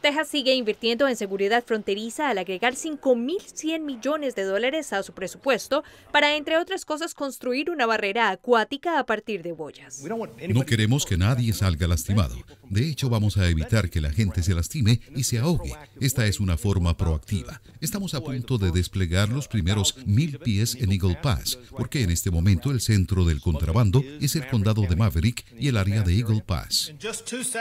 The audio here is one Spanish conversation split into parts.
Texas sigue invirtiendo en seguridad fronteriza al agregar 5.100 millones de dólares a su presupuesto para, entre otras cosas, construir una barrera acuática a partir de boyas. No queremos que nadie salga lastimado. De hecho, vamos a evitar que la gente se lastime y se ahogue. Esta es una forma proactiva. Estamos a punto de desplegar los primeros mil pies en Eagle Pass, porque en este momento el centro del contrabando es el condado de Maverick y el área de Eagle Pass.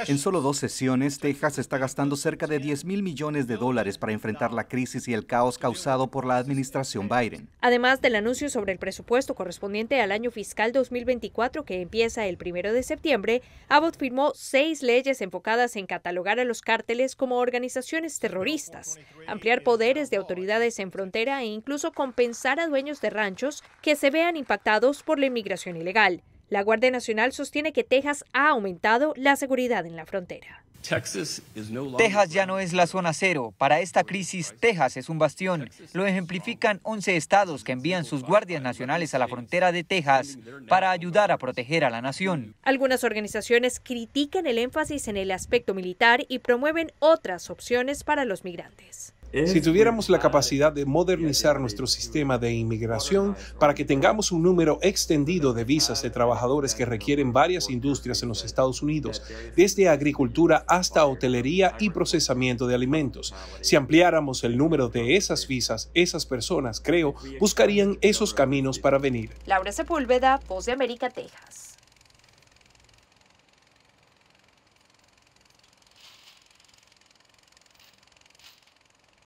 En solo dos sesiones, Texas está gastando cerca de 10 mil millones de dólares para enfrentar la crisis y el caos causado por la administración Biden. Además del anuncio sobre el presupuesto correspondiente al año fiscal 2024 que empieza el primero de septiembre, Abbott firmó seis leyes enfocadas en catalogar a los cárteles como organizaciones terroristas, ampliar poderes de autoridades en frontera e incluso compensar a dueños de ranchos que se vean impactados por la inmigración ilegal. La Guardia Nacional sostiene que Texas ha aumentado la seguridad en la frontera. Texas ya no es la zona cero. Para esta crisis, Texas es un bastión. Lo ejemplifican 11 estados que envían sus guardias nacionales a la frontera de Texas para ayudar a proteger a la nación. Algunas organizaciones critican el énfasis en el aspecto militar y promueven otras opciones para los migrantes. Si tuviéramos la capacidad de modernizar nuestro sistema de inmigración para que tengamos un número extendido de visas de trabajadores que requieren varias industrias en los Estados Unidos, este desde agricultura hasta hotelería y procesamiento de alimentos, si ampliáramos el número de esas visas, esas personas, creo, buscarían esos caminos este para venir. Laura Sepúlveda, Voz de América, Texas.